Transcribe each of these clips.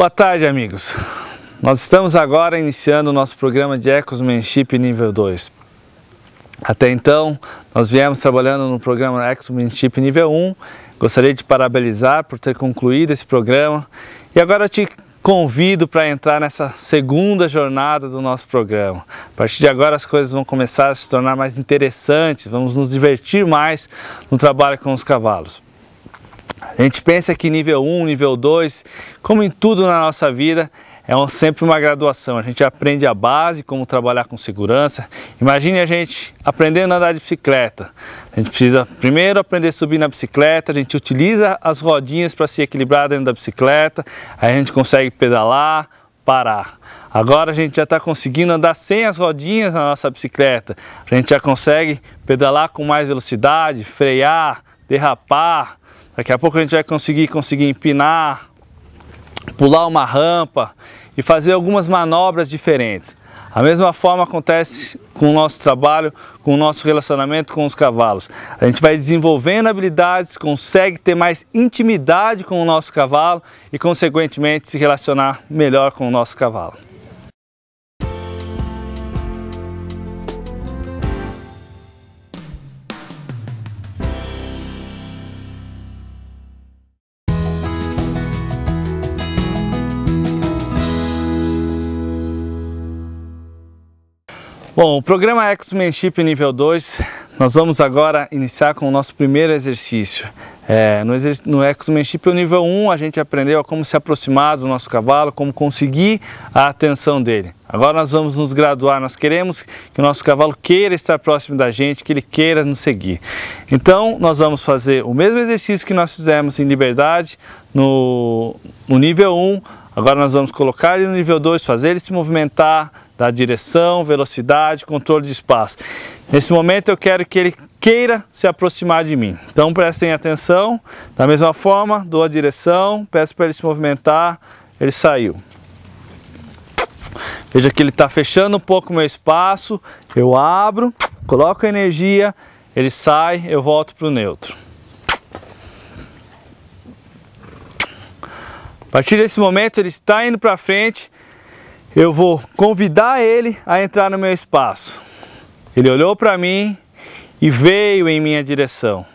Boa tarde, amigos. Nós estamos agora iniciando o nosso programa de Ecosmanship nível 2. Até então, nós viemos trabalhando no programa Ecosmanship nível 1. Gostaria de parabenizar por ter concluído esse programa e agora te convido para entrar nessa segunda jornada do nosso programa. A partir de agora as coisas vão começar a se tornar mais interessantes, vamos nos divertir mais no trabalho com os cavalos. A gente pensa que nível 1, nível 2, como em tudo na nossa vida, é um, sempre uma graduação. A gente aprende a base, como trabalhar com segurança. Imagine a gente aprendendo a andar de bicicleta. A gente precisa primeiro aprender a subir na bicicleta, a gente utiliza as rodinhas para se equilibrar dentro da bicicleta, aí a gente consegue pedalar, parar. Agora a gente já está conseguindo andar sem as rodinhas na nossa bicicleta. A gente já consegue pedalar com mais velocidade, frear, derrapar, Daqui a pouco a gente vai conseguir conseguir empinar, pular uma rampa e fazer algumas manobras diferentes. A mesma forma acontece com o nosso trabalho, com o nosso relacionamento com os cavalos. A gente vai desenvolvendo habilidades, consegue ter mais intimidade com o nosso cavalo e, consequentemente, se relacionar melhor com o nosso cavalo. Bom, o programa eco nível 2, nós vamos agora iniciar com o nosso primeiro exercício. É, no exer no nível 1, um, a gente aprendeu a como se aproximar do nosso cavalo, como conseguir a atenção dele. Agora nós vamos nos graduar, nós queremos que o nosso cavalo queira estar próximo da gente, que ele queira nos seguir. Então, nós vamos fazer o mesmo exercício que nós fizemos em Liberdade, no, no nível 1, um, Agora nós vamos colocar ele no nível 2, fazer ele se movimentar, dar direção, velocidade, controle de espaço. Nesse momento eu quero que ele queira se aproximar de mim. Então prestem atenção. Da mesma forma, dou a direção, peço para ele se movimentar, ele saiu. Veja que ele está fechando um pouco o meu espaço, eu abro, coloco a energia, ele sai, eu volto para o neutro. A partir desse momento ele está indo para frente, eu vou convidar ele a entrar no meu espaço. Ele olhou para mim e veio em minha direção.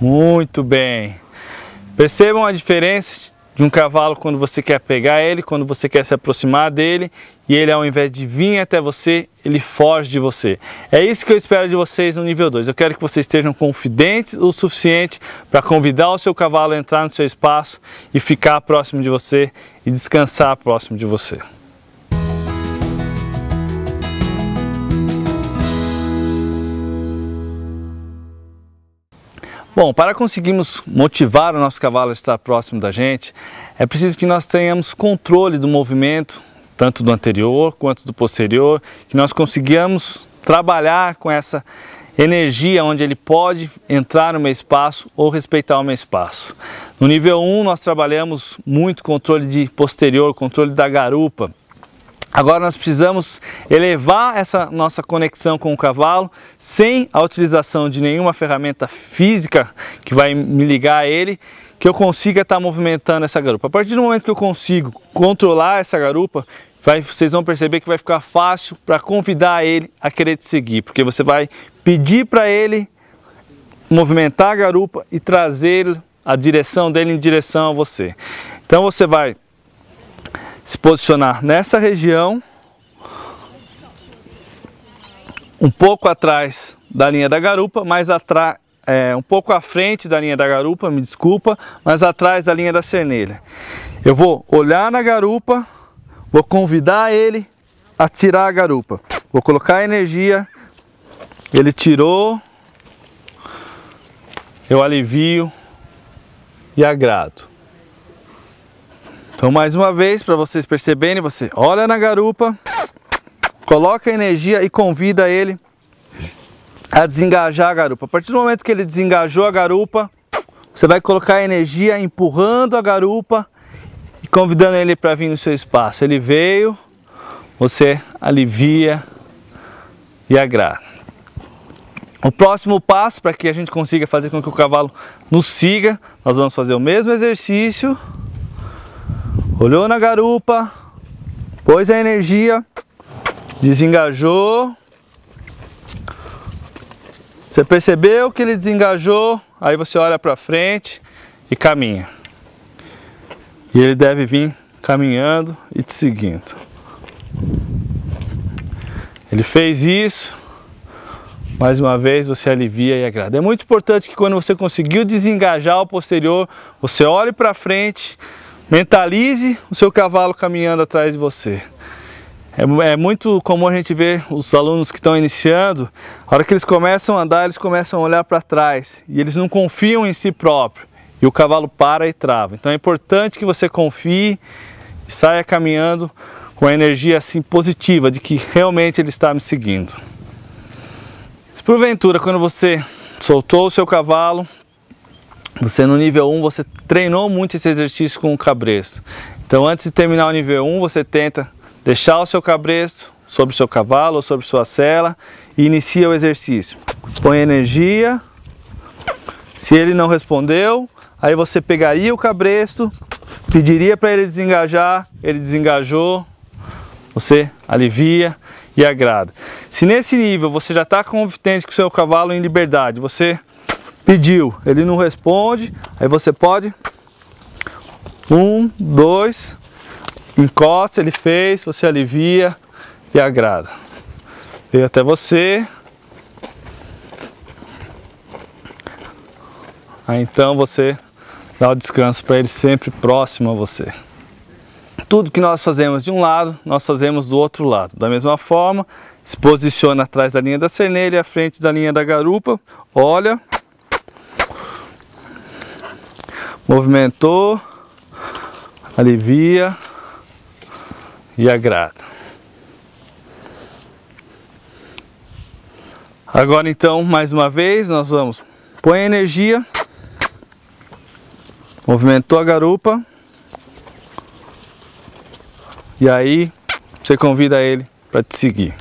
Muito bem. Percebam a diferença de um cavalo quando você quer pegar ele, quando você quer se aproximar dele, e ele ao invés de vir até você, ele foge de você. É isso que eu espero de vocês no nível 2. Eu quero que vocês estejam confidentes o suficiente para convidar o seu cavalo a entrar no seu espaço e ficar próximo de você e descansar próximo de você. Bom, para conseguirmos motivar o nosso cavalo a estar próximo da gente, é preciso que nós tenhamos controle do movimento, tanto do anterior quanto do posterior, que nós consigamos trabalhar com essa energia onde ele pode entrar no meu espaço ou respeitar o meu espaço. No nível 1 nós trabalhamos muito controle de posterior, controle da garupa, Agora nós precisamos elevar essa nossa conexão com o cavalo sem a utilização de nenhuma ferramenta física que vai me ligar a ele, que eu consiga estar movimentando essa garupa. A partir do momento que eu consigo controlar essa garupa, vai, vocês vão perceber que vai ficar fácil para convidar ele a querer te seguir, porque você vai pedir para ele movimentar a garupa e trazer a direção dele em direção a você. Então você vai se posicionar nessa região, um pouco atrás da linha da garupa, mais atrás, é, um pouco à frente da linha da garupa, me desculpa, mas atrás da linha da cernelha. Eu vou olhar na garupa, vou convidar ele a tirar a garupa. Vou colocar a energia, ele tirou, eu alivio e agrado. Então mais uma vez, para vocês perceberem, você olha na garupa, coloca a energia e convida ele a desengajar a garupa. A partir do momento que ele desengajou a garupa, você vai colocar a energia empurrando a garupa e convidando ele para vir no seu espaço. Ele veio, você alivia e agrada. O próximo passo para que a gente consiga fazer com que o cavalo nos siga, nós vamos fazer o mesmo exercício Olhou na garupa, pôs a energia, desengajou. Você percebeu que ele desengajou, aí você olha para frente e caminha. E ele deve vir caminhando e te seguindo. Ele fez isso. Mais uma vez você alivia e agrada. É muito importante que quando você conseguiu desengajar o posterior, você olhe para frente Mentalize o seu cavalo caminhando atrás de você. É, é, muito comum a gente ver os alunos que estão iniciando, a hora que eles começam a andar, eles começam a olhar para trás e eles não confiam em si próprio. E o cavalo para e trava. Então é importante que você confie e saia caminhando com a energia assim positiva de que realmente ele está me seguindo. Se porventura, quando você soltou o seu cavalo, você no nível 1, você treinou muito esse exercício com o cabresto. Então antes de terminar o nível 1, você tenta deixar o seu cabresto sobre o seu cavalo ou sobre sua sela e inicia o exercício. Põe energia. Se ele não respondeu, aí você pegaria o cabresto, pediria para ele desengajar, ele desengajou, você alivia e agrada. Se nesse nível você já está convictente com o seu cavalo em liberdade, você pediu, ele não responde, aí você pode. Um, dois, encosta, ele fez, você alivia e agrada. Veio até você. Aí então você dá o descanso para ele sempre próximo a você. Tudo que nós fazemos de um lado, nós fazemos do outro lado. Da mesma forma, se posiciona atrás da linha da cernelha, à frente da linha da garupa, olha movimentou, alivia e agrada. Agora então, mais uma vez, nós vamos põe a energia, movimentou a garupa e aí você convida ele para te seguir.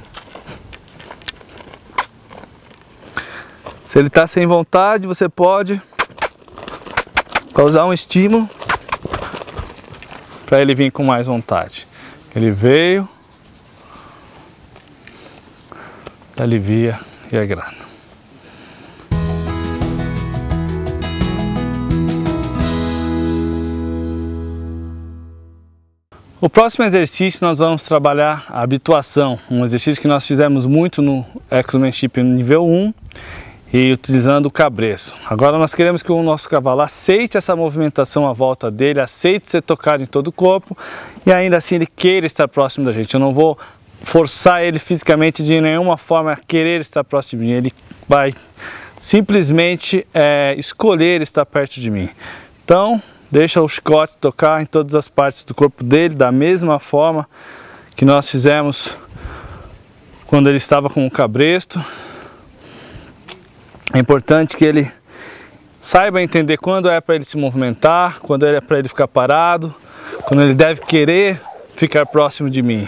Se ele está sem vontade, você pode causar um estímulo para ele vir com mais vontade. Ele veio, alivia e agrada. É o próximo exercício nós vamos trabalhar a habituação, um exercício que nós fizemos muito no Exomanship nível 1 e utilizando o cabreço. Agora nós queremos que o nosso cavalo aceite essa movimentação à volta dele, aceite ser tocado em todo o corpo e ainda assim ele queira estar próximo da gente. Eu não vou forçar ele fisicamente de nenhuma forma a querer estar próximo de mim, ele vai simplesmente é, escolher estar perto de mim. Então, deixa o chicote tocar em todas as partes do corpo dele da mesma forma que nós fizemos quando ele estava com o cabresto é importante que ele saiba entender quando é para ele se movimentar, quando é para ele ficar parado, quando ele deve querer ficar próximo de mim.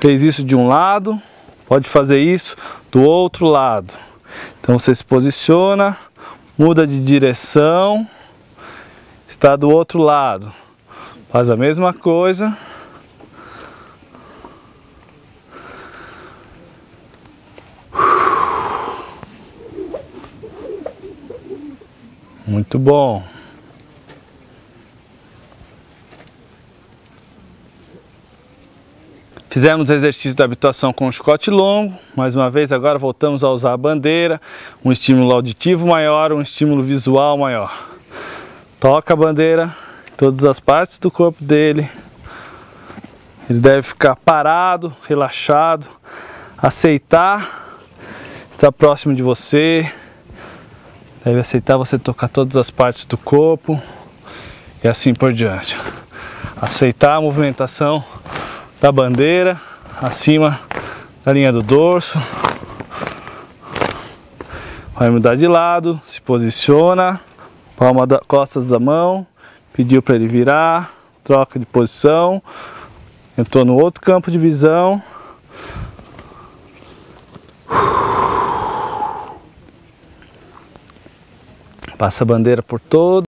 Fez isso de um lado, pode fazer isso do outro lado. Então você se posiciona, muda de direção, está do outro lado. Faz a mesma coisa. Muito bom. Fizemos exercício da habituação com o chicote longo, mais uma vez agora voltamos a usar a bandeira, um estímulo auditivo maior, um estímulo visual maior. Toca a bandeira em todas as partes do corpo dele. Ele deve ficar parado, relaxado, aceitar estar próximo de você, Deve aceitar você tocar todas as partes do corpo e assim por diante. Aceitar a movimentação da bandeira acima da linha do dorso. Vai mudar de lado, se posiciona, palma das costas da mão, pediu para ele virar, troca de posição, entrou no outro campo de visão, Passa a bandeira por todo